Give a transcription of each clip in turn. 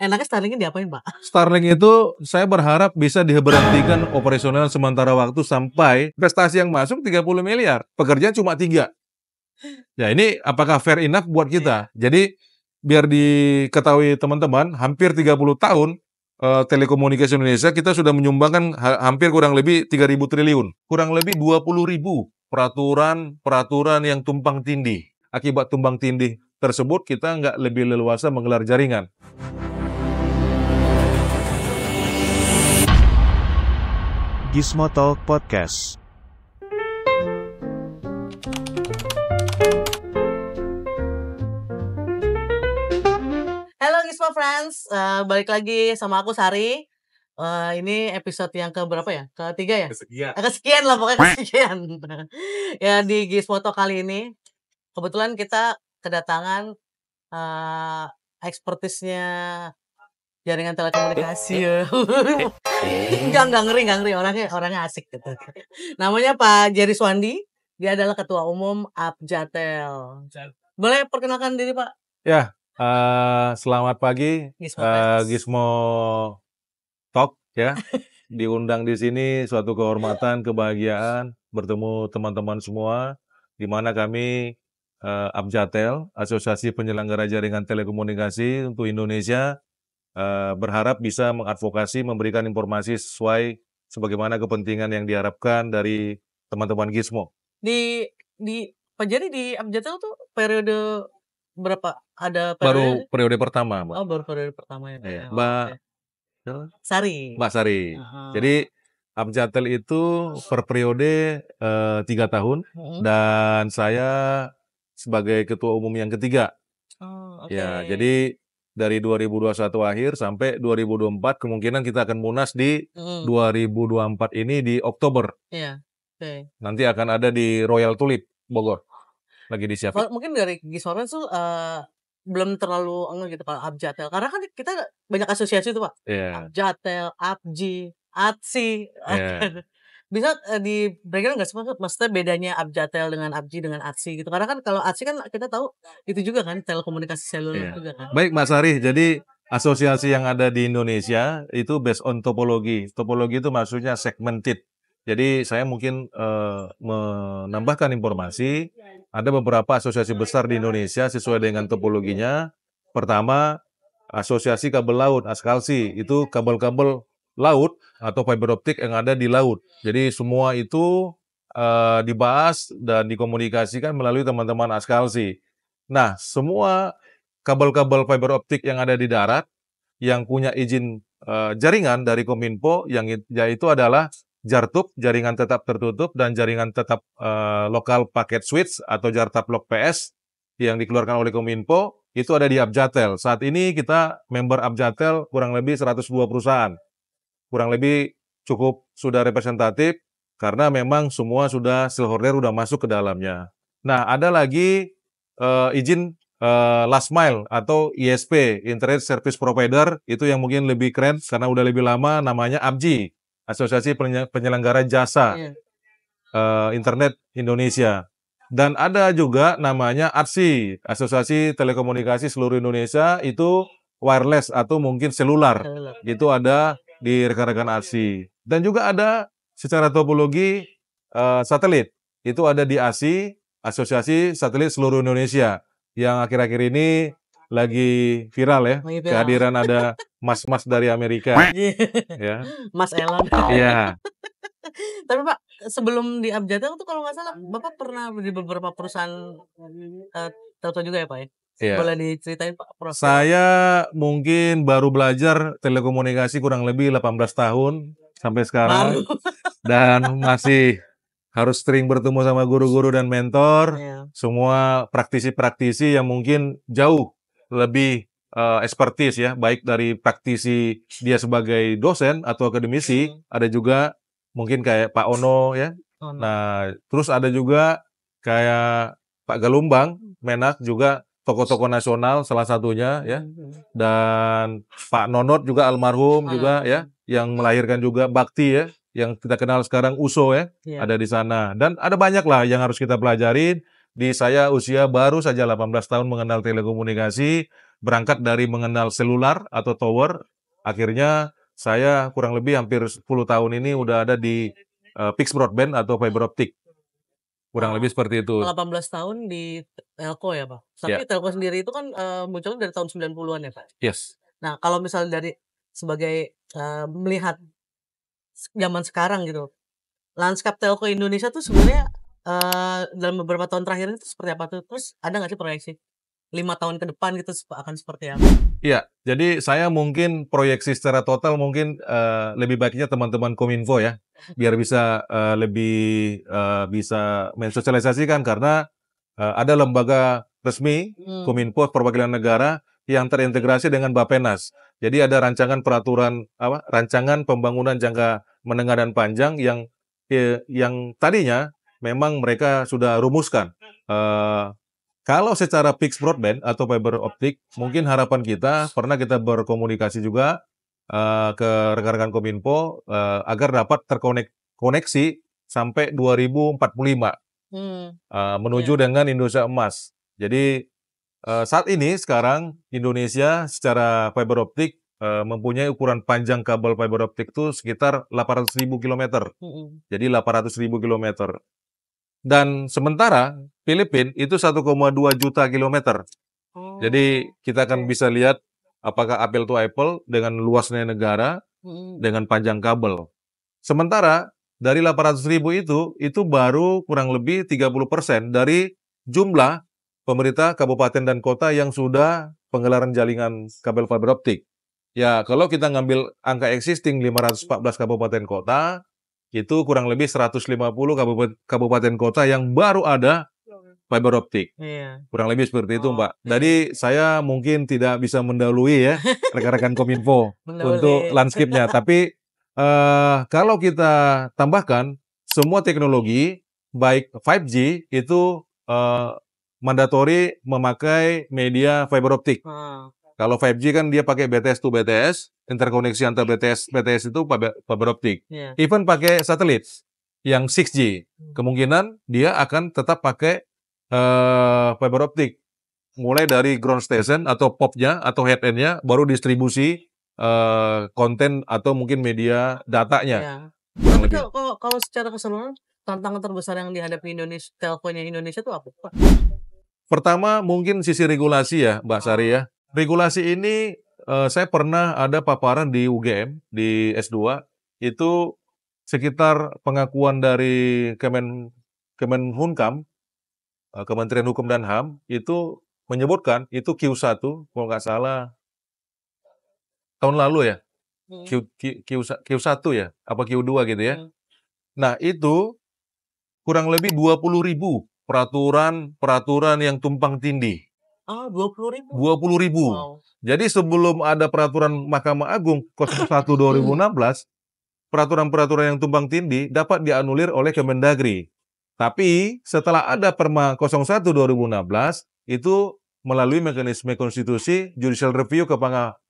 Enaknya Starlink diapain, Pak? Starlink itu saya berharap bisa diberhentikan operasional sementara waktu sampai investasi yang masuk 30 miliar. Pekerjaan cuma tiga. Ya ini apakah fair enough buat kita? Iya. Jadi biar diketahui teman-teman, hampir 30 tahun uh, Telekomunikasi Indonesia kita sudah menyumbangkan ha hampir kurang lebih 3.000 triliun. Kurang lebih 20.000 peraturan-peraturan yang tumpang tindih. Akibat tumpang tindih tersebut kita nggak lebih leluasa menggelar jaringan. Gizmo Talk Podcast. Halo Gizmo Friends, uh, balik lagi sama aku Sari. Uh, ini episode yang ke berapa ya? Ketiga ya? Kesekian. Eh, kesekian lah pokoknya kesekian. ya di Gizmo Talk kali ini kebetulan kita kedatangan uh, ekspertisnya jaringan telekomunikasi eh, ya. enggak eh, eh. enggak ngeri enggak ngeri orangnya orangnya asik gitu. Namanya Pak Jerry Swandi, dia adalah ketua umum Abjatel. Boleh perkenalkan diri Pak? Ya, uh, selamat pagi Gizmo, uh, Gizmo Talk ya. Diundang di sini suatu kehormatan, kebahagiaan bertemu teman-teman semua di mana kami uh, Abjatel, Asosiasi Penyelenggara Jaringan Telekomunikasi untuk Indonesia Eh, berharap bisa mengadvokasi, memberikan informasi sesuai sebagaimana kepentingan yang diharapkan dari teman-teman Gizmo. Di di oh, jadi di Amjatel tuh periode berapa ada periode? baru periode pertama mbak oh baru periode pertama ya iya. Ya. mbak okay. Sari mbak Sari Aha. jadi amjatel itu per periode eh, tiga tahun uh dan saya sebagai ketua umum yang ketiga oh, okay. ya jadi dari 2021 akhir sampai 2024 kemungkinan kita akan munas di mm. 2024 ini di Oktober. Iya. Okay. Nanti akan ada di Royal Tulip Bogor. Lagi disiapin. Mungkin dari Gisormen tuh uh, belum terlalu enggak gitu kalau Abjatel karena kan kita banyak asosiasi tuh Pak. Yeah. Abjatel, Abji, Atsi. Yeah bisa uh, di breakdown nggak sih maksudnya bedanya Abjatel dengan Abji dengan Atsi gitu karena kan kalau Atsi kan kita tahu itu juga kan telekomunikasi seluler yeah. juga kan baik Mas Ari jadi asosiasi yang ada di Indonesia itu based on topologi topologi itu maksudnya segmented jadi saya mungkin uh, menambahkan informasi ada beberapa asosiasi besar di Indonesia sesuai dengan topologinya pertama asosiasi kabel laut askalsi itu kabel-kabel laut atau fiber optik yang ada di laut. Jadi semua itu uh, dibahas dan dikomunikasikan melalui teman-teman Askalsi. Nah, semua kabel-kabel fiber optik yang ada di darat yang punya izin uh, jaringan dari Kominfo yang yaitu adalah Jartup, jaringan tetap tertutup dan jaringan tetap uh, lokal paket switch atau Jartap Lok PS yang dikeluarkan oleh Kominfo itu ada di Abjatel. Saat ini kita member Abjatel kurang lebih 102 perusahaan kurang lebih cukup sudah representatif karena memang semua sudah stakeholder sudah masuk ke dalamnya. Nah, ada lagi uh, izin uh, last mile atau ISP Internet Service Provider itu yang mungkin lebih keren karena udah lebih lama namanya ABJI Asosiasi Penyelenggara Jasa yeah. Iya. uh, Internet Indonesia dan ada juga namanya ATSI Asosiasi Telekomunikasi Seluruh Indonesia itu wireless atau mungkin selular. itu ada di rekan-rekan ASI. Dan juga ada secara topologi uh, satelit. Itu ada di ASI, Asosiasi Satelit Seluruh Indonesia, yang akhir-akhir ini lagi viral ya. Kehadiran ada mas-mas dari Amerika. Iya. ya. Mas Elon. Iya. Tapi Pak, sebelum di Abjadang tuh kalau nggak salah, Bapak pernah di beberapa perusahaan uh, eh, Telkom juga ya Pak ya? Iya. Boleh diceritain Pak Prof. Saya mungkin baru belajar telekomunikasi kurang lebih 18 tahun sampai sekarang baru. dan masih harus sering bertemu sama guru-guru dan mentor, iya. semua praktisi-praktisi yang mungkin jauh lebih uh, expertise ya, baik dari praktisi dia sebagai dosen atau akademisi, hmm. ada juga mungkin kayak Pak Ono ya. no. Nah, terus ada juga kayak Pak Galumbang, Menak juga tokoh-tokoh nasional salah satunya ya dan Pak Nonot juga almarhum ah. juga ya yang melahirkan juga Bakti ya yang kita kenal sekarang Uso ya ya ada di sana dan ada banyak lah yang harus kita pelajarin di saya usia baru saja 18 tahun mengenal telekomunikasi berangkat dari mengenal selular atau tower akhirnya saya kurang lebih hampir 10 tahun ini udah ada di uh, fixed broadband atau fiber optik kurang lebih seperti itu. 18 tahun di Telco ya Pak. Tapi yeah. Telco sendiri itu kan uh, munculnya dari tahun 90-an ya Pak. Yes. Nah kalau misalnya dari sebagai uh, melihat zaman sekarang gitu, landscape Telco Indonesia tuh sebenarnya uh, dalam beberapa tahun terakhir itu seperti apa tuh? Terus ada nggak sih proyeksi? lima tahun ke depan gitu akan seperti apa? Iya, jadi saya mungkin proyeksi secara total mungkin uh, lebih baiknya teman-teman kominfo ya, biar bisa uh, lebih uh, bisa mensosialisasikan karena uh, ada lembaga resmi hmm. kominfo perwakilan negara yang terintegrasi dengan Bapenas. Jadi ada rancangan peraturan apa? Rancangan pembangunan jangka menengah dan panjang yang yang tadinya memang mereka sudah rumuskan. Uh, kalau secara fixed broadband atau fiber optik, mungkin harapan kita pernah kita berkomunikasi juga uh, ke rekan-rekan Kominfo uh, agar dapat terkoneksi sampai 2045 hmm. uh, menuju yeah. dengan Indonesia Emas. Jadi uh, saat ini sekarang Indonesia secara fiber optik uh, mempunyai ukuran panjang kabel fiber optik itu sekitar 800.000 km. Hmm. Jadi 800.000 km. Dan sementara Filipina itu 1,2 juta kilometer. Oh. Jadi kita akan bisa lihat apakah apple to apple dengan luasnya negara, hmm. dengan panjang kabel. Sementara dari 800 ribu itu, itu baru kurang lebih 30 persen dari jumlah pemerintah kabupaten dan kota yang sudah penggelaran jaringan kabel fiber optik. Ya, kalau kita ngambil angka existing 514 kabupaten kota, itu kurang lebih 150 puluh kabupaten kota yang baru ada fiber optik. Iya. Kurang lebih seperti oh. itu, Mbak. Jadi iya. saya mungkin tidak bisa mendahului ya rekan-rekan Kominfo untuk landscape-nya, tapi uh, kalau kita tambahkan semua teknologi baik 5G itu uh, mandatori memakai media fiber optik. Hmm. Kalau 5G kan dia pakai BTS to BTS, interkoneksi antar BTS BTS itu fiber optik. Yeah. Even pakai satelit yang 6G, hmm. kemungkinan dia akan tetap pakai Eh, fiber optik mulai dari ground station atau popnya atau head endnya baru distribusi uh, konten atau mungkin media datanya. Ya. Tapi kalau, kalau, kalau secara keseluruhan tantangan terbesar yang dihadapi Indonesia teleponnya Indonesia itu apa? Pak? Pertama mungkin sisi regulasi ya Mbak Sari ya. Regulasi ini uh, saya pernah ada paparan di UGM di S2 itu sekitar pengakuan dari Kemen Kemenhunkam Eh, Kementerian Hukum dan HAM itu menyebutkan itu Q1 kalau nggak salah tahun lalu ya. Hmm. Q, Q, Q, 1 ya, apa Q2 gitu ya. Hmm. Nah, itu kurang lebih 20 ribu peraturan-peraturan yang tumpang tindih. Ah, oh, 20 ribu? 20 ribu. Wow. Jadi sebelum ada peraturan Mahkamah Agung 01 2016, peraturan-peraturan yang tumpang tindih dapat dianulir oleh Kemendagri. Tapi setelah ada Perma 01 2016 itu melalui mekanisme konstitusi judicial review ke,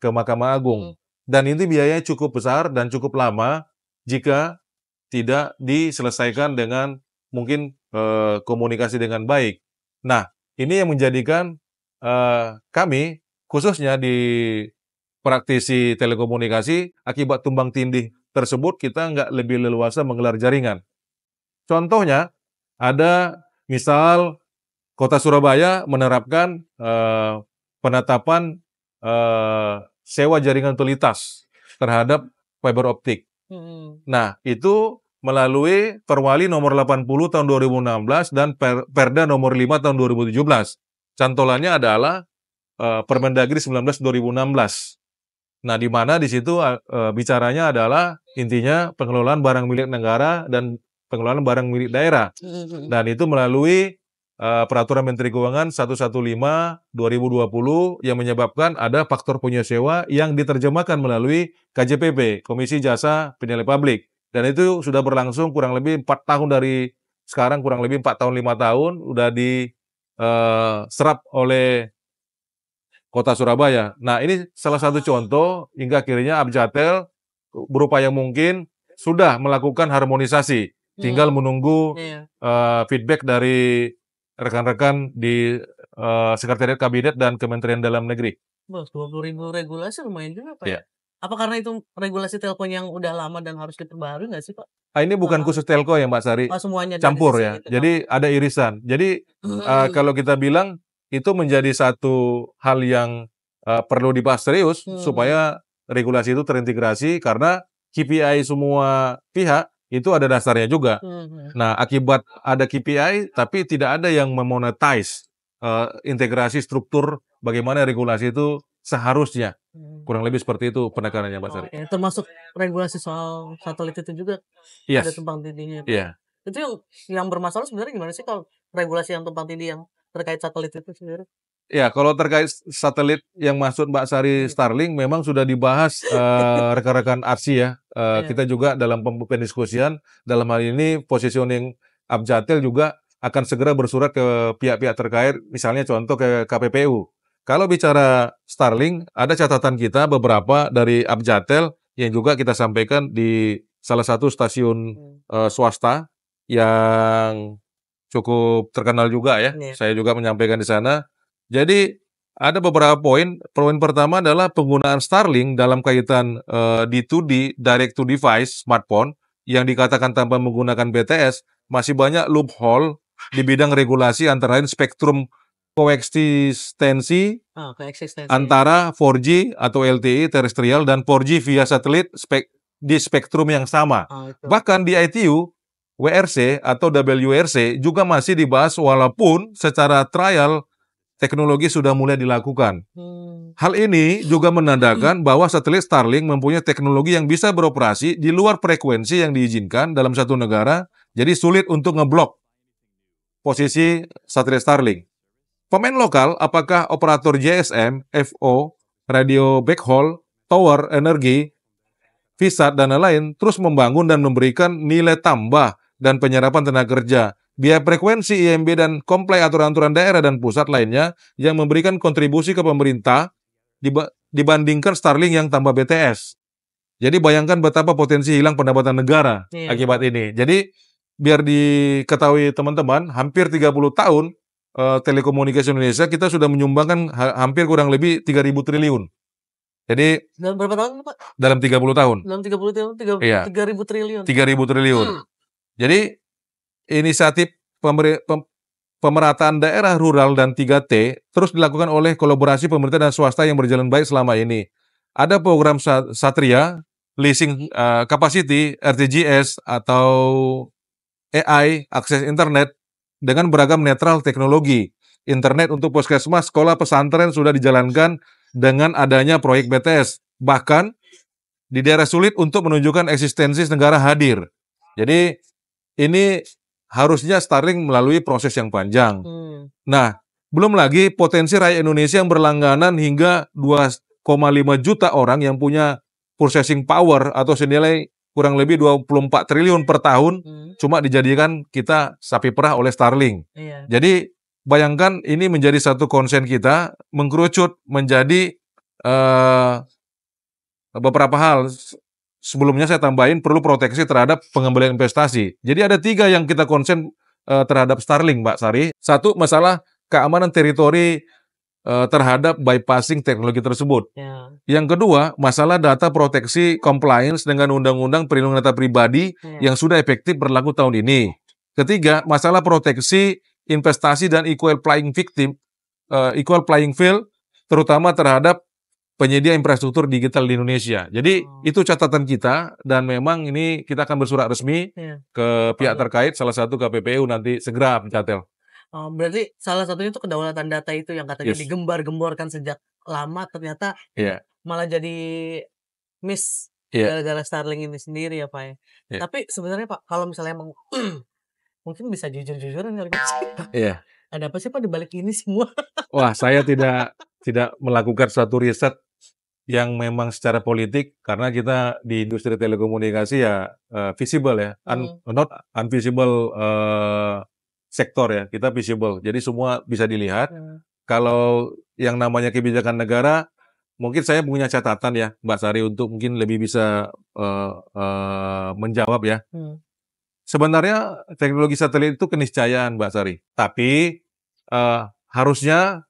ke Mahkamah Agung. Hmm. Dan itu biayanya cukup besar dan cukup lama jika tidak diselesaikan dengan mungkin e, komunikasi dengan baik. Nah, ini yang menjadikan e, kami khususnya di praktisi telekomunikasi akibat tumbang tindih tersebut kita nggak lebih leluasa menggelar jaringan. Contohnya ada misal Kota Surabaya menerapkan eh, penetapan eh, sewa jaringan utilitas terhadap fiber optik. Hmm. Nah, itu melalui Perwali nomor 80 tahun 2016 dan per, Perda nomor 5 tahun 2017. Cantolannya adalah eh, Permendagri 19 2016. Nah, di mana di situ uh, bicaranya adalah intinya pengelolaan barang milik negara dan pengelolaan barang milik daerah. Dan itu melalui uh, peraturan Menteri Keuangan 115 2020 yang menyebabkan ada faktor punya sewa yang diterjemahkan melalui KJPP, Komisi Jasa Penilai Publik. Dan itu sudah berlangsung kurang lebih 4 tahun dari sekarang kurang lebih 4 tahun 5 tahun sudah diserap eh, uh, oleh kota Surabaya. Nah, ini salah satu contoh hingga akhirnya Abjatel berupaya mungkin sudah melakukan harmonisasi tinggal hmm. menunggu yeah. Iya. uh, feedback dari rekan-rekan di uh, sekretariat kabinet dan Kementerian Dalam Negeri. Bos, dua ribu regulasi lumayan juga pak. Yeah. Iya. Apa karena itu regulasi telko yang udah lama dan harus diperbarui nggak sih pak? Ah, ini bukan uh, khusus telko ya Mbak Sari. Oh, ya. Pak, semuanya campur ya. Gitu, Jadi kan? ada irisan. Jadi uh, kalau kita bilang itu menjadi satu hal yang uh, perlu dibahas serius hmm. supaya regulasi itu terintegrasi karena KPI semua pihak itu ada dasarnya juga. Hmm. Nah, akibat ada KPI tapi tidak ada yang memonetize uh, integrasi struktur bagaimana regulasi itu seharusnya. Hmm. Kurang lebih seperti itu penekanannya Pak Sari. Oh, okay. Iya, termasuk regulasi soal satelit itu juga yes. ada tumpang tindihnya. Ya? Iya. Yeah. Itu yang bermasalah sebenarnya gimana sih kalau regulasi yang tumpang tindih yang terkait satelit itu sendiri? Ya, kalau terkait satelit yang masuk Mbak Sari hmm. Starling, memang sudah dibahas eh, rekan-rekan uh, Arsi ya. Uh, ya. Kita juga dalam pendiskusian dalam hal ini positioning Abjatel juga akan segera bersurat ke pihak-pihak terkait, misalnya contoh ke KPPU. Kalau bicara Starling, ada catatan kita beberapa dari Abjatel yang juga kita sampaikan di salah satu stasiun uh, swasta yang cukup terkenal juga ya. ya. Saya juga menyampaikan di sana jadi ada beberapa poin. Poin pertama adalah penggunaan Starlink dalam kaitan uh, eh, D2D, direct to device smartphone yang dikatakan tanpa menggunakan BTS masih banyak loophole di bidang regulasi antara lain spektrum koeksistensi, oh, antara 4G atau LTE terestrial dan 4G via satelit spek di spektrum yang sama. Oh, Bahkan di ITU WRC atau WRC juga masih dibahas walaupun secara trial teknologi sudah mulai dilakukan. Hmm. Hal ini juga menandakan bahwa satelit Starlink mempunyai teknologi yang bisa beroperasi di luar frekuensi yang diizinkan dalam satu negara, jadi sulit untuk ngeblok posisi satelit Starlink. Pemain lokal apakah operator JSM, FO, radio backhaul, tower, Energy, visat, dan lain-lain terus membangun dan memberikan nilai tambah dan penyerapan tenaga kerja biaya frekuensi IMB dan komplek aturan-aturan daerah dan pusat lainnya yang memberikan kontribusi ke pemerintah dibandingkan Starlink yang tambah BTS. Jadi bayangkan betapa potensi hilang pendapatan negara iya. akibat ini. Jadi biar diketahui teman-teman, hampir 30 tahun uh, telekomunikasi Indonesia kita sudah menyumbangkan ha hampir kurang lebih 3000 triliun. Jadi dalam berapa tahun Pak? Dalam 30 tahun. Dalam 30 tahun 3000 iya. triliun. 3000 triliun. Hmm. Jadi inisiatif pemer pemerataan daerah rural dan 3T terus dilakukan oleh kolaborasi pemerintah dan swasta yang berjalan baik selama ini. Ada program Satria, leasing uh, capacity, RTGS atau AI, akses internet dengan beragam netral teknologi. Internet untuk poskesmas, sekolah, pesantren sudah dijalankan dengan adanya proyek BTS. Bahkan di daerah sulit untuk menunjukkan eksistensi negara hadir. Jadi ini harusnya Starlink melalui proses yang panjang. Hmm. Nah, belum lagi potensi rakyat Indonesia yang berlangganan hingga 2,5 juta orang yang punya processing power atau senilai kurang lebih 24 triliun per tahun hmm. cuma dijadikan kita sapi perah oleh Starlink. Iya. Jadi bayangkan ini menjadi satu konsen kita mengkerucut menjadi uh, beberapa hal sebelumnya saya tambahin perlu proteksi terhadap pengembalian investasi. Jadi ada tiga yang kita konsen uh, eh, terhadap Starlink, Mbak Sari. Satu masalah keamanan teritori uh, terhadap bypassing teknologi tersebut. Yeah. Yang kedua, masalah data proteksi compliance dengan Undang-Undang Perlindungan Data Pribadi yeah. yang sudah efektif berlaku tahun ini. Ketiga, masalah proteksi investasi dan equal playing victim, uh, equal playing field, terutama terhadap penyedia infrastruktur digital di Indonesia. Jadi oh. itu catatan kita dan memang ini kita akan bersurat resmi yeah. ke pihak terkait salah satu KPPU nanti segera pencatel. Oh, berarti salah satunya itu kedaulatan data itu yang katanya yes. digembar-gemborkan sejak lama ternyata yeah. malah jadi miss yeah. gara-gara Starlink ini sendiri ya Pak Yeah. Iya. Tapi sebenarnya Pak kalau misalnya emang mungkin bisa jujur-jujuran kali Iya. Ada apa sih Pak di balik ini semua? Wah, saya tidak tidak melakukan suatu riset yang memang secara politik karena kita di industri telekomunikasi ya uh, visible ya Un hmm. not invisible uh, eh, sektor ya kita visible jadi semua bisa dilihat hmm. kalau yang namanya kebijakan negara mungkin saya punya catatan ya Mbak Sari untuk mungkin lebih bisa uh, uh, menjawab ya hmm. sebenarnya teknologi satelit itu keniscayaan Mbak Sari tapi uh, harusnya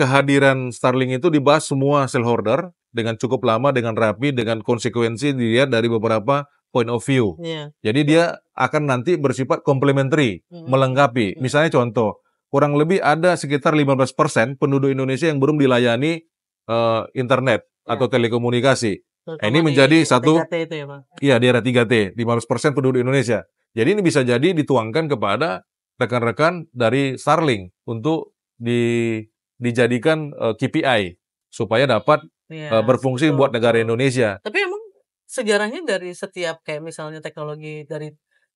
kehadiran Starlink itu dibahas semua stakeholder dengan cukup lama, dengan rapi, dengan konsekuensi dilihat dari beberapa point of view. Yeah. Jadi dia akan nanti bersifat complementary, mm. melengkapi. Mm. Misalnya contoh, kurang lebih ada sekitar 15% penduduk Indonesia yang belum dilayani uh, internet yeah. atau telekomunikasi. Terutama ini menjadi di satu Iya, ya, Iya, di era 3T, 15% penduduk Indonesia. Jadi ini bisa jadi dituangkan kepada rekan-rekan dari Starlink untuk di dijadikan uh, eh, KPI supaya dapat ya, uh, berfungsi betul. buat negara Indonesia. Tapi emang sejarahnya dari setiap kayak misalnya teknologi dari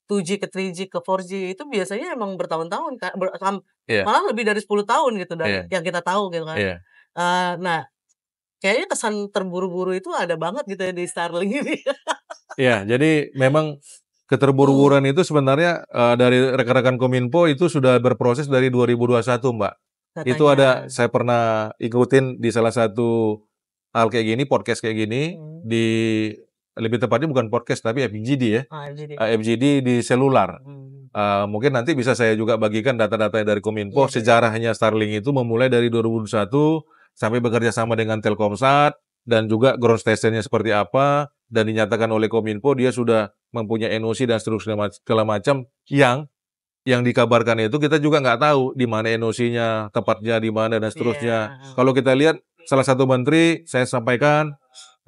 2G ke 3G ke 4G itu biasanya emang bertahun-tahun ber, yeah. malah lebih dari 10 tahun gitu dari yeah. yang kita tahu gitu kan. Yeah. Iya. Uh, nah, kayaknya kesan terburu-buru itu ada banget gitu ya di Starlink ini. Iya, jadi memang keterburu-buruan itu sebenarnya uh, dari rekan-rekan Kominfo itu sudah berproses dari 2021, Mbak. Katanya. Itu ada saya pernah ikutin di salah satu hal kayak gini, podcast kayak gini hmm. di lebih tepatnya bukan podcast tapi FGD ya. Ah, FGD. Uh, ah, FGD di selular. Hmm. Uh, mungkin nanti bisa saya juga bagikan data-data dari Kominfo. Yeah, iya. sejarahnya Starlink itu memulai dari 2021 sampai bekerja sama dengan Telkomsat dan juga ground stationnya seperti apa dan dinyatakan oleh Kominfo dia sudah mempunyai NOC dan seterusnya segala macam yang yang dikabarkan itu kita juga nggak tahu di mana enosinya tepatnya di mana dan seterusnya. Yeah. Iya, Kalau kita lihat salah satu menteri saya sampaikan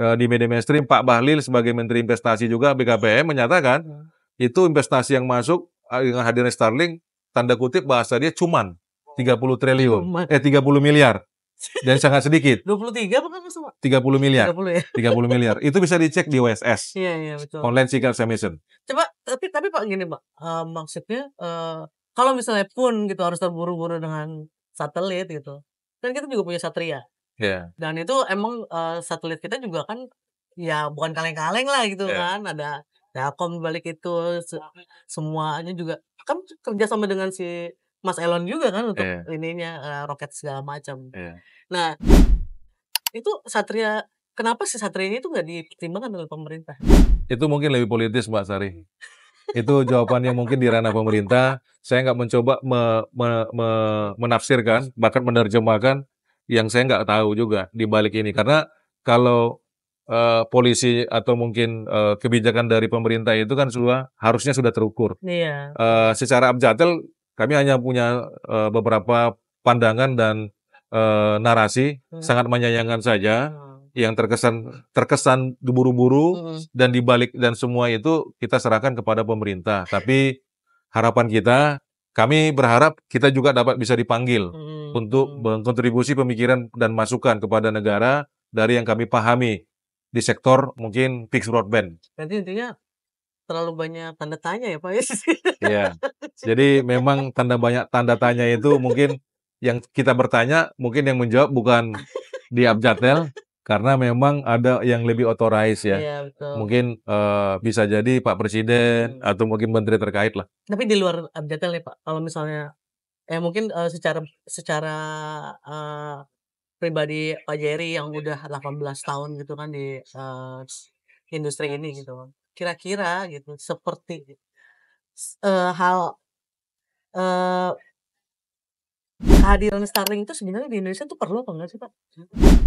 uh, di media mainstream Pak Bahlil sebagai menteri investasi juga BKPM menyatakan yeah. itu investasi yang masuk eh, dengan hadirnya Starlink tanda kutip bahasa dia cuman 30 triliun. Cuman. Eh 30 miliar dan sangat sedikit. 23 apa kan semua? 30 miliar. 30 ya. 30 miliar. Itu bisa dicek di WSS. Iya, iya betul. Online single Submission. Coba tapi tapi Pak gini, Pak. Uh, maksudnya uh, kalau misalnya pun gitu harus terburu-buru dengan satelit gitu. Kan kita juga punya Satria. Iya. Yeah. Dan itu emang uh, satelit kita juga kan ya bukan kaleng-kaleng lah gitu yeah. kan. Ada Telkom balik itu se semuanya juga kan kerja sama dengan si Mas Elon juga kan untuk yeah. ininya, uh, roket segala macam. Yeah. Nah, itu Satria kenapa sih Satria ini tuh nggak dipertimbangkan oleh pemerintah? Itu mungkin lebih politis Mbak Sari. Hmm. Itu jawabannya mungkin di ranah pemerintah. Saya nggak mencoba me me me menafsirkan, bahkan menerjemahkan yang saya nggak tahu juga di balik ini. Karena kalau Uh, polisi atau mungkin uh, kebijakan dari pemerintah itu kan sudah harusnya sudah terukur. Iya. Uh, secara abjadil kami hanya punya uh, beberapa pandangan dan uh, narasi hmm. sangat menyayangkan saja hmm. yang terkesan terkesan buru-buru hmm. dan dibalik dan semua itu kita serahkan kepada pemerintah. Tapi harapan kita kami berharap kita juga dapat bisa dipanggil hmm. untuk mengkontribusi hmm. pemikiran dan masukan kepada negara dari yang kami pahami di sektor mungkin fixed broadband. Nanti intinya terlalu banyak tanda tanya ya Pak ya. Iya. Jadi memang tanda banyak tanda tanya itu mungkin yang kita bertanya mungkin yang menjawab bukan di Abjatel karena memang ada yang lebih authorized ya. Iya, betul. Mungkin uh, bisa jadi Pak Presiden hmm. atau mungkin menteri terkait lah. Tapi di luar Abjatel ya Pak, kalau misalnya ya eh mungkin uh, secara secara uh, pribadi Pak Jerry yang udah 18 tahun gitu kan di uh, industri ini gitu. Kan kira-kira gitu seperti uh, hal uh, kehadiran Starlink itu sebenarnya di Indonesia itu perlu apa enggak sih Pak?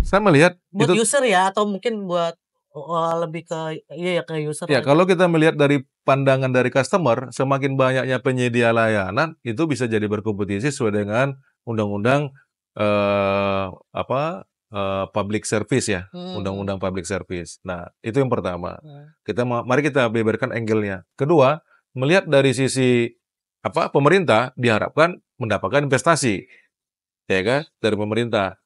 Saya melihat buat itu, user ya atau mungkin buat uh, lebih ke iya ya ke user. Ya, ya, kalau kita melihat dari pandangan dari customer, semakin banyaknya penyedia layanan itu bisa jadi berkompetisi sesuai dengan undang-undang eh, apa uh, public service ya, hmm. undang-undang hmm. public service. Nah, itu yang pertama. Nah. Kita mari kita beberkan angle-nya. Kedua, melihat dari sisi apa pemerintah diharapkan mendapatkan investasi ya kan dari pemerintah.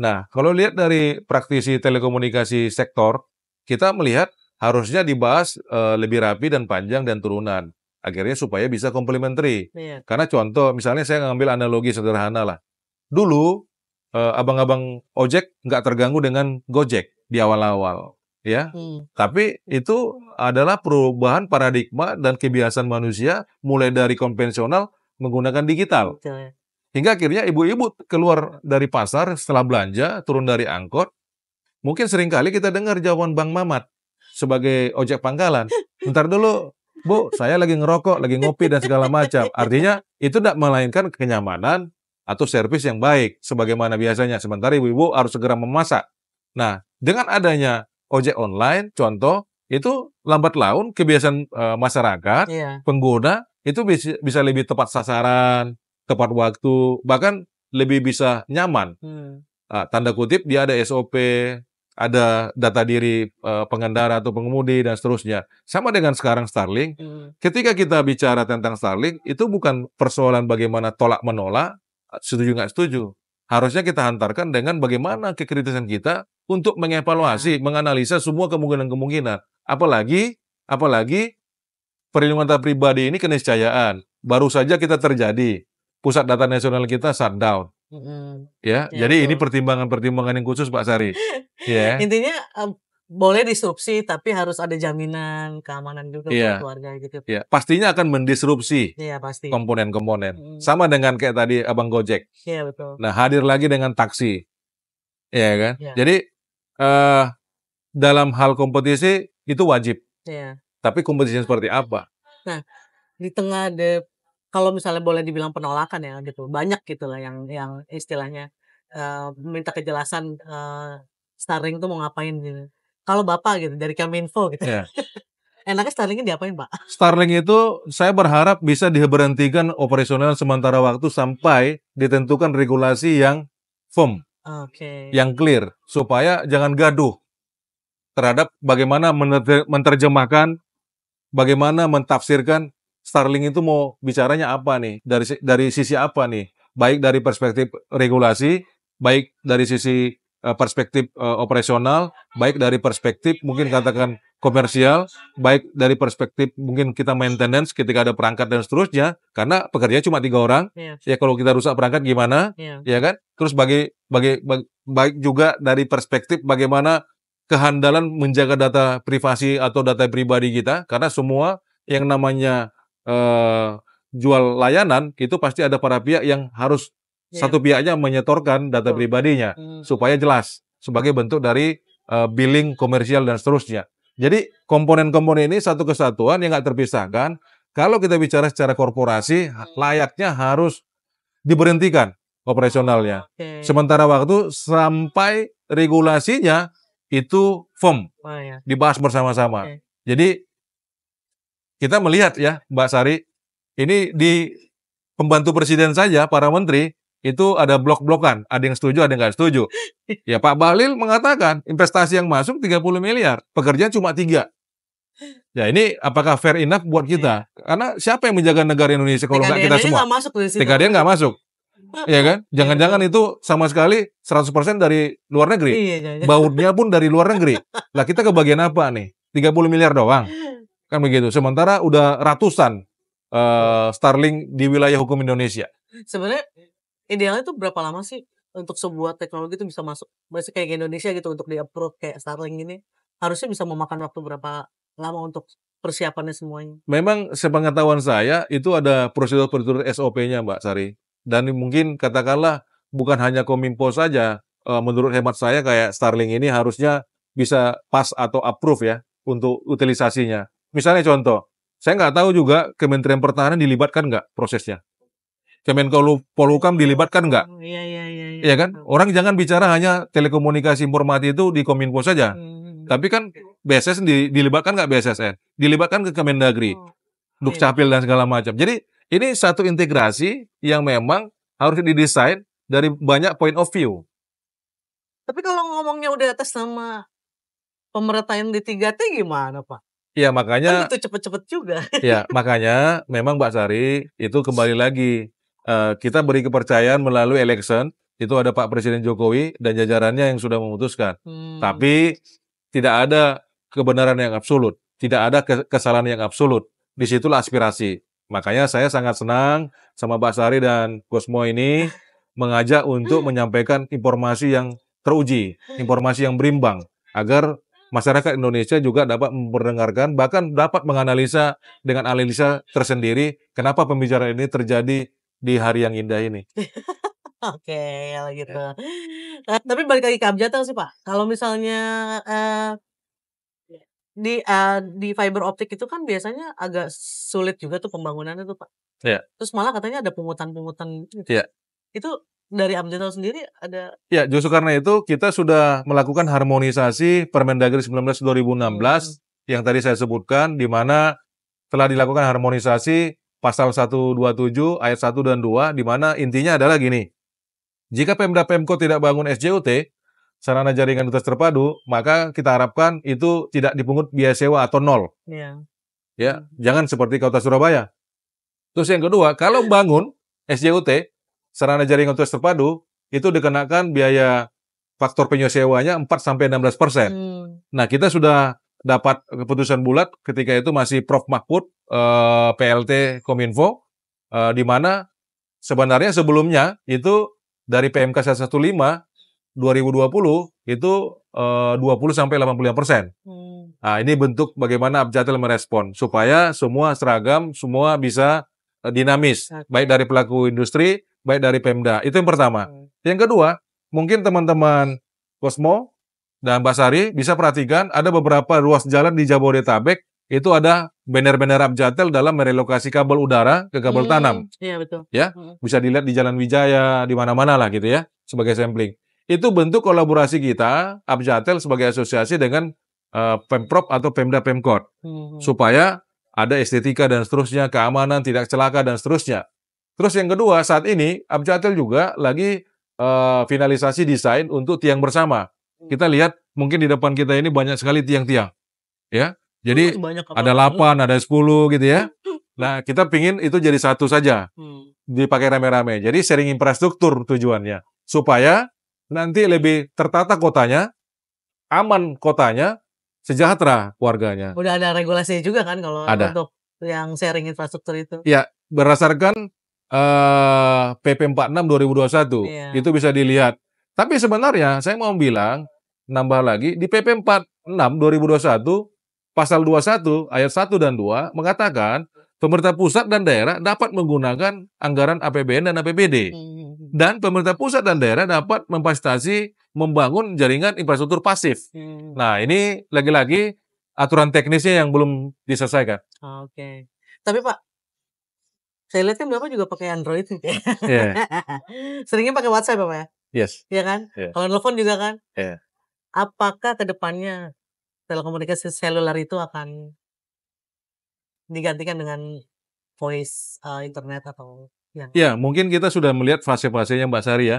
Nah, kalau lihat dari praktisi telekomunikasi sektor, kita melihat harusnya dibahas uh, lebih rapi dan panjang dan turunan akhirnya supaya bisa komplementari. Iya. Karena contoh misalnya saya ngambil analogi sederhana lah. Dulu Eh, abang-abang ojek nggak terganggu dengan Gojek di awal-awal ya. Hmm. Tapi itu adalah perubahan paradigma dan kebiasaan manusia mulai dari konvensional menggunakan digital. Hingga akhirnya ibu-ibu keluar dari pasar setelah belanja, turun dari angkot. Mungkin seringkali kita dengar jawaban Bang Mamat sebagai ojek pangkalan. Bentar dulu, Bu, saya lagi ngerokok, lagi ngopi dan segala macam. Artinya itu tidak melainkan kenyamanan, atau servis yang baik sebagaimana biasanya. Sementara ibu-ibu harus segera memasak. Nah, dengan adanya ojek online contoh itu lambat laun kebiasaan e, masyarakat, pengguna iya. pengguna itu bisa, bisa lebih tepat sasaran, tepat waktu, bahkan lebih bisa nyaman. Hmm. Nah, tanda kutip dia ada SOP, ada data diri e, pengendara atau pengemudi dan seterusnya. Sama dengan sekarang Starlink. Hmm. Ketika kita bicara tentang Starlink itu bukan persoalan bagaimana tolak menolak, setuju nggak setuju. Harusnya kita hantarkan dengan bagaimana kekritisan kita untuk iya. mengevaluasi, menganalisa semua kemungkinan-kemungkinan. Apalagi, apalagi perlindungan data pribadi ini keniscayaan. Baru saja kita terjadi. Pusat data nasional kita shutdown. Mm -hmm. Ya, ya, jadi itu. ini pertimbangan-pertimbangan yang khusus Pak Sari. yeah. Intinya boleh disrupsi tapi harus ada jaminan keamanan juga yeah. keluarga gitu. yeah. pastinya akan mendisrupsi. Iya, pasti. komponen-komponen. Mm. Sama dengan kayak tadi Abang Gojek. Iya, yeah, betul. Nah, hadir lagi dengan taksi. Iya kan? Yeah. Jadi uh, dalam hal kompetisi itu wajib. Iya. Yeah. Tapi kompetisinya seperti apa? Nah, di tengah ada kalau misalnya boleh dibilang penolakan ya gitu. Banyak gitu lah yang yang istilahnya uh, eh, minta kejelasan uh, eh, Starring tuh mau ngapain gitu kalau Bapak gitu dari Kominfo gitu. Yeah. Enaknya Starlink ini diapain, Pak? Starlink itu saya berharap bisa diberhentikan operasional sementara waktu sampai ditentukan regulasi yang firm. Okay. Yang clear supaya jangan gaduh terhadap bagaimana menerjemahkan, bagaimana mentafsirkan Starlink itu mau bicaranya apa nih dari dari sisi apa nih? Baik dari perspektif regulasi, baik dari sisi Eh, perspektif uh, operasional, baik dari perspektif mungkin katakan komersial, baik dari perspektif mungkin kita maintenance ketika ada perangkat dan seterusnya, karena pekerjanya cuma tiga orang, yeah. ya kalau kita rusak perangkat gimana, yeah. ya kan? Terus bagi, bagi bagi baik juga dari perspektif bagaimana kehandalan menjaga data privasi atau data pribadi kita, karena semua yang namanya uh, jual layanan itu pasti ada para pihak yang harus yeah. Iya. satu pihaknya menyetorkan data pribadinya hmm. supaya jelas sebagai bentuk dari uh, billing komersial dan seterusnya. Jadi komponen-komponen ini satu kesatuan yang nggak terpisahkan. Kalau kita bicara secara korporasi, hmm. layaknya harus diberhentikan operasionalnya. Oh, okay. Sementara waktu sampai regulasinya itu firm, oh, ya. dibahas bersama-sama. Okay. Jadi kita melihat ya Mbak Sari, ini di pembantu presiden saja, para menteri itu ada blok-blokan, ada yang setuju, ada yang nggak setuju. Ya Pak Bahlil mengatakan investasi yang masuk 30 miliar, pekerjaan cuma tiga. Ya ini apakah fair enough buat iya. kita? Ya. Karena siapa yang menjaga negara Indonesia kalau nggak kita semua? Gak masuk nggak masuk. Iya kan? Jangan-jangan iya. itu sama sekali 100% dari luar negeri. Iya, iya, iya. Bautnya pun dari luar negeri. Lah kita kebagian apa nih? 30 miliar doang. Iya. Kan begitu. Sementara udah ratusan uh, Starlink di wilayah hukum Indonesia. Sebenarnya idealnya itu berapa lama sih untuk sebuah teknologi itu bisa masuk masih kayak Indonesia gitu untuk di approve kayak Starlink ini harusnya bisa memakan waktu berapa lama untuk persiapannya semuanya? Memang sepengetahuan saya itu ada prosedur-prosedur SOP-nya Mbak Sari. Dan mungkin katakanlah bukan hanya Kominfo saja, eh, menurut hemat saya kayak Starlink ini harusnya bisa pas atau approve ya untuk utilisasinya. Misalnya contoh, saya nggak tahu juga Kementerian Pertahanan dilibatkan nggak prosesnya. Kemenko Polhukam dilibatkan nggak? Oh, iya, iya, iya, iya. Ya kan? Orang jangan bicara hanya telekomunikasi informasi itu di Kominfo saja. Hmm. hmm, hmm. Tapi kan BSSN di, dilibatkan nggak BSSN? Dilibatkan ke Kemendagri, oh, iya. Dukcapil iya. dan segala macam. Jadi ini satu integrasi yang memang harus didesain dari banyak point of view. Tapi kalau ngomongnya udah atas nama pemerintah yang di 3T gimana Pak? Iya makanya. Kan itu cepet-cepet juga. Iya makanya memang Mbak Sari itu kembali lagi Eh, kita beri kepercayaan melalui election itu ada Pak Presiden Jokowi dan jajarannya yang sudah memutuskan. Hmm. Tapi tidak ada kebenaran yang absolut, tidak ada kesalahan yang absolut. Di Disitulah aspirasi. Makanya saya sangat senang sama Mbak Sari dan Gosmo ini mengajak untuk menyampaikan informasi yang teruji, informasi yang berimbang agar masyarakat Indonesia juga dapat memperdengarkan bahkan dapat menganalisa dengan analisa tersendiri kenapa pembicaraan ini terjadi di hari yang indah ini. Oke, okay, gitu. Ya. Nah, tapi balik lagi ke Abjata sih Pak. Kalau misalnya uh, di uh, di fiber optik itu kan biasanya agak sulit juga tuh pembangunannya tuh Pak. Ya. Terus malah katanya ada pungutan-pungutan. Gitu. Ya. Itu dari Abjata sendiri ada. Ya, justru karena itu kita sudah melakukan harmonisasi Permendagri 19 2016 hmm. yang tadi saya sebutkan, di mana telah dilakukan harmonisasi pasal 127 ayat 1 dan 2 di mana intinya adalah gini. Jika Pemda Pemko tidak bangun SJUT, sarana jaringan utas terpadu, maka kita harapkan itu tidak dipungut biaya sewa atau nol. Ya. Ya, jangan seperti Kota Surabaya. Terus yang kedua, kalau bangun SJUT, sarana jaringan utas terpadu, itu dikenakan biaya faktor penyewanya 4 sampai 16 persen. Hmm. Nah, kita sudah dapat keputusan bulat ketika itu masih Prof Mahfud eh, PLT Kominfo eh, di mana sebenarnya sebelumnya itu dari PMK 115 2020 itu eh, 20 sampai 85 persen. Hmm. Nah, ini bentuk bagaimana Abjadil merespon supaya semua seragam, semua bisa uh, dinamis, okay. baik dari pelaku industri, baik dari Pemda. Itu yang pertama. Hmm. Yang kedua, mungkin teman-teman Cosmo dan Basari bisa perhatikan ada beberapa ruas jalan di Jabodetabek itu ada banner-banner Abjatel dalam merelokasi kabel udara ke kabel hmm, tanam. Iya betul. Ya, hmm. bisa dilihat di Jalan Wijaya di mana-mana lah gitu ya sebagai sampling. Itu bentuk kolaborasi kita Abjatel sebagai asosiasi dengan uh, Pemprov atau Pemda Pemkot hmm. supaya ada estetika dan seterusnya, keamanan, tidak celaka dan seterusnya. Terus yang kedua, saat ini Abjatel juga lagi uh, finalisasi desain untuk tiang bersama. Kita lihat mungkin di depan kita ini banyak sekali tiang-tiang. Ya. Jadi ada 8, ada 10 gitu ya. Nah, kita pingin itu jadi satu saja. Hmm. Dipakai rame-rame. Jadi sharing infrastruktur tujuannya. Supaya nanti lebih tertata kotanya, aman kotanya, sejahtera warganya Udah ada regulasi juga kan kalau ada. untuk yang sharing infrastruktur itu. Ya, berdasarkan uh, PP 46 2021 iya. itu bisa dilihat tapi sebenarnya saya mau bilang, nambah lagi, di PP 46 2021, pasal 21, ayat 1 dan 2, mengatakan pemerintah pusat dan daerah dapat menggunakan anggaran APBN dan APBD. Hmm. Dan pemerintah pusat dan daerah dapat memfasilitasi membangun jaringan infrastruktur pasif. Hmm. Nah, ini lagi-lagi aturan teknisnya yang belum diselesaikan. Oke. Tapi Pak, saya lihat kan Bapak juga pakai Android. Yeah. Seringnya pakai WhatsApp Bapak ya? ya? Yes. Iya kan? Yeah. Kalau telepon juga kan? Yeah. Apakah kedepannya telekomunikasi seluler itu akan digantikan dengan voice uh, internet atau yang? Ya, mungkin kita sudah melihat fase-fasenya Mbak Sari ya.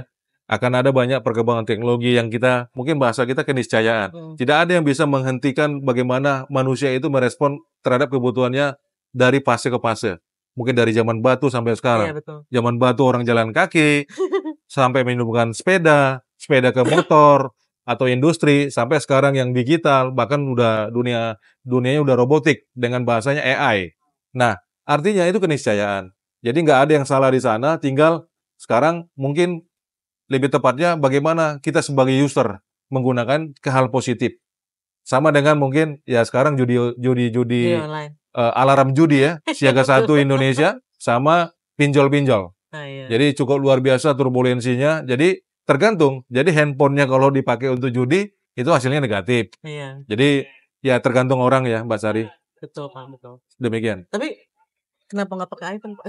Akan ada banyak perkembangan teknologi yang kita, mungkin bahasa kita keniscayaan. Hmm. Tidak ada yang bisa menghentikan bagaimana manusia itu merespon terhadap kebutuhannya dari fase ke fase. Mungkin dari zaman batu sampai sekarang. Iya, betul. Zaman batu orang jalan kaki, sampai menyebutkan sepeda, sepeda ke motor atau industri sampai sekarang yang digital bahkan udah dunia dunianya udah robotik dengan bahasanya AI. Nah, artinya itu keniscayaan. Jadi nggak ada yang salah di sana, tinggal sekarang mungkin lebih tepatnya bagaimana kita sebagai user menggunakan ke hal positif. Sama dengan mungkin ya sekarang judi judi judi uh, alarm judi ya, siaga satu Indonesia sama pinjol-pinjol. Nah, iya. Jadi cukup luar biasa turbulensinya. Jadi tergantung. Jadi handphonenya kalau dipakai untuk judi itu hasilnya negatif. Iya. Jadi ya tergantung orang ya Mbak Sari. Betul Pak betul. Demikian. Tapi kenapa nggak pakai iPhone Pak?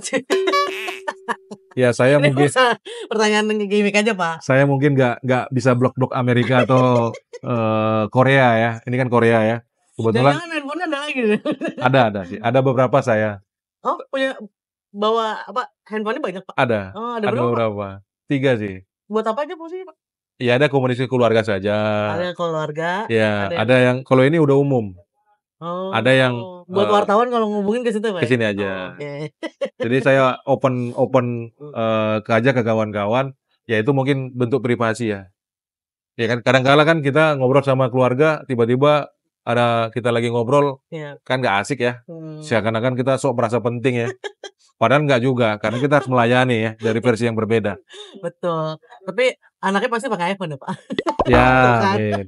ya saya Ini mungkin pertanyaan gimmick aja Pak. Saya mungkin nggak nggak bisa blok-blok Amerika atau uh, Korea ya. Ini kan Korea ya. Kebetulan. Jangan handphonenya ada lagi. ada ada sih. Ada beberapa saya. Oh punya Bawa apa, handphonenya banyak, Pak? Ada. Oh, ada, ada berapa? berapa? Tiga sih. Buat apa aja posisi Pak? Ya ada komunikasi keluarga saja. Ada keluarga. Ya, ada yang, ada yang kalau ini udah umum. Oh. Ada yang buat uh, wartawan kalau ngubungin ke situ Pak. Ya? Ke sini aja. Oh, okay. Jadi saya open open uh, ke aja ke kawan-kawan, ya itu mungkin bentuk privasi ya. Ya kan kadang kala kan kita ngobrol sama keluarga tiba-tiba ada kita lagi ngobrol ya. kan nggak asik ya hmm. seakan-akan kita sok merasa penting ya padahal nggak juga karena kita harus melayani ya dari versi yang berbeda betul tapi anaknya pasti pakai iPhone ya pak ya kan?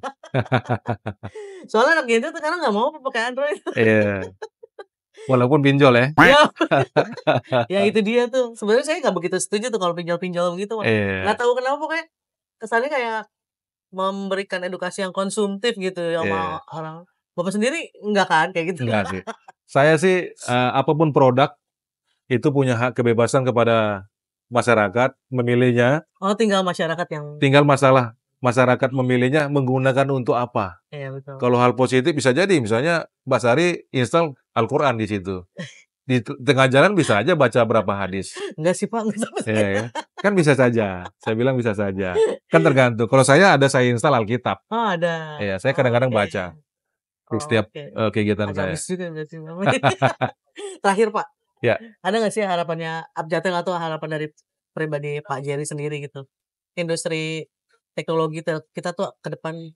soalnya anak itu karena nggak mau pakai Android iya Walaupun pinjol ya. ya, ya itu dia tuh. Sebenarnya saya nggak begitu setuju tuh kalau pinjol-pinjol begitu. Iya. Nggak Gak tahu kenapa pokoknya kesannya kayak memberikan edukasi yang konsumtif gitu ya sama yeah. orang. Bapak sendiri enggak kan kayak gitu? Enggak sih. Saya sih uh, apapun produk itu punya hak kebebasan kepada masyarakat memilihnya. Oh, tinggal masyarakat yang Tinggal masalah masyarakat memilihnya menggunakan untuk apa. Iya, betul. Kalau hal positif bisa jadi misalnya Basari install Al-Qur'an di situ. Di tengah jalan bisa aja baca berapa hadis. Enggak sih, Pak. Enggak sama iya, ya. Kan bisa saja. Saya bilang bisa saja. Kan tergantung. Kalau saya ada saya install Alkitab. Oh, ada. Iya, saya kadang-kadang okay. baca di oh, setiap okay. uh, eh, kegiatan Agak saya. Kan, Terakhir Pak, ya. ada nggak sih harapannya abjadeng atau harapan dari pribadi Pak Jerry sendiri gitu? Industri teknologi kita tuh ke depan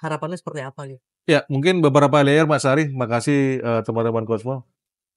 harapannya seperti apa gitu? Ya mungkin beberapa layer Mas Ari, makasih uh, teman-teman kosmo.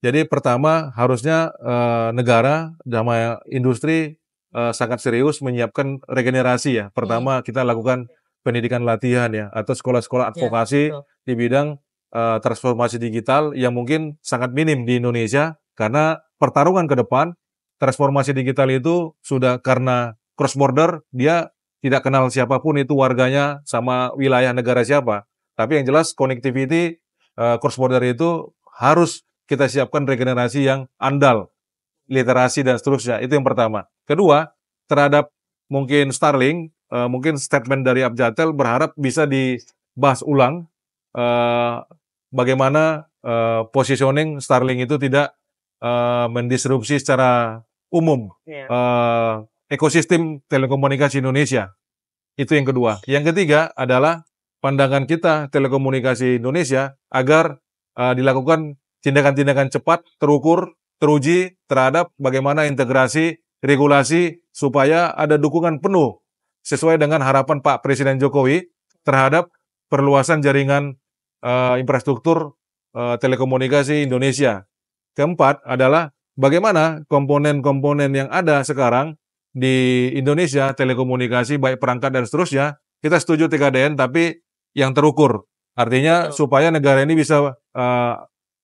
Jadi pertama harusnya uh, negara sama industri uh, sangat serius menyiapkan regenerasi ya. Iya. Pertama hmm. kita lakukan pendidikan latihan ya atau sekolah-sekolah iya, advokasi ya, di bidang uh, transformasi digital yang mungkin sangat minim di Indonesia karena pertarungan ke depan transformasi digital itu sudah karena cross border dia tidak kenal siapapun itu warganya sama wilayah negara siapa. Tapi yang jelas connectivity uh, cross border itu harus kita siapkan regenerasi yang andal, literasi dan seterusnya. Itu yang pertama. Kedua, terhadap mungkin Starling, uh, eh, mungkin statement dari Abjatel berharap bisa dibahas ulang uh, bagaimana uh, positioning Starling itu tidak uh, mendisrupsi secara umum uh, ekosistem telekomunikasi Indonesia. Itu yang kedua. Yang ketiga adalah pandangan kita telekomunikasi Indonesia agar uh, dilakukan tindakan-tindakan cepat, terukur, teruji terhadap bagaimana integrasi regulasi supaya ada dukungan penuh sesuai dengan harapan Pak Presiden Jokowi terhadap perluasan jaringan uh, infrastruktur uh, telekomunikasi Indonesia. Keempat adalah bagaimana komponen-komponen yang ada sekarang di Indonesia telekomunikasi baik perangkat dan seterusnya kita setuju 3DN tapi yang terukur artinya oh. supaya negara ini bisa uh,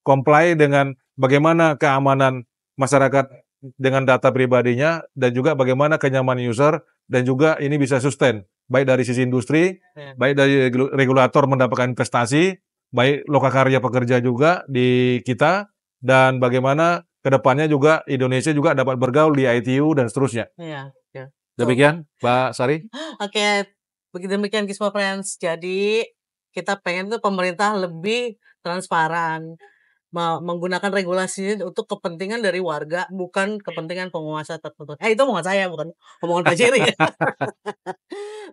comply dengan bagaimana keamanan masyarakat dengan data pribadinya dan juga bagaimana kenyamanan user dan juga ini bisa sustain baik dari sisi industri, hmm. baik dari regulator mendapatkan investasi, baik lokakarya pekerja juga di kita dan bagaimana kedepannya juga Indonesia juga dapat bergaul di ITU dan seterusnya. Ya, Ya. Demikian, Pak Sari. Oke, okay. begitu demikian Kisma Friends. Jadi kita pengen tuh pemerintah lebih transparan menggunakan regulasi untuk kepentingan dari warga bukan kepentingan penguasa tertentu. Eh itu omongan saya bukan omongan Pak Jerry. Oke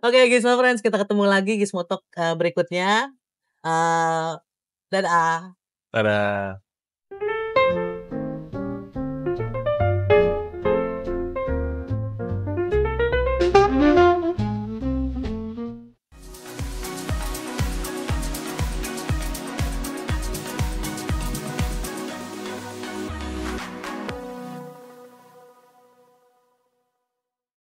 okay, Gizmo friends kita ketemu lagi Gizmo Talk uh, berikutnya. Uh, dadah. Dadah.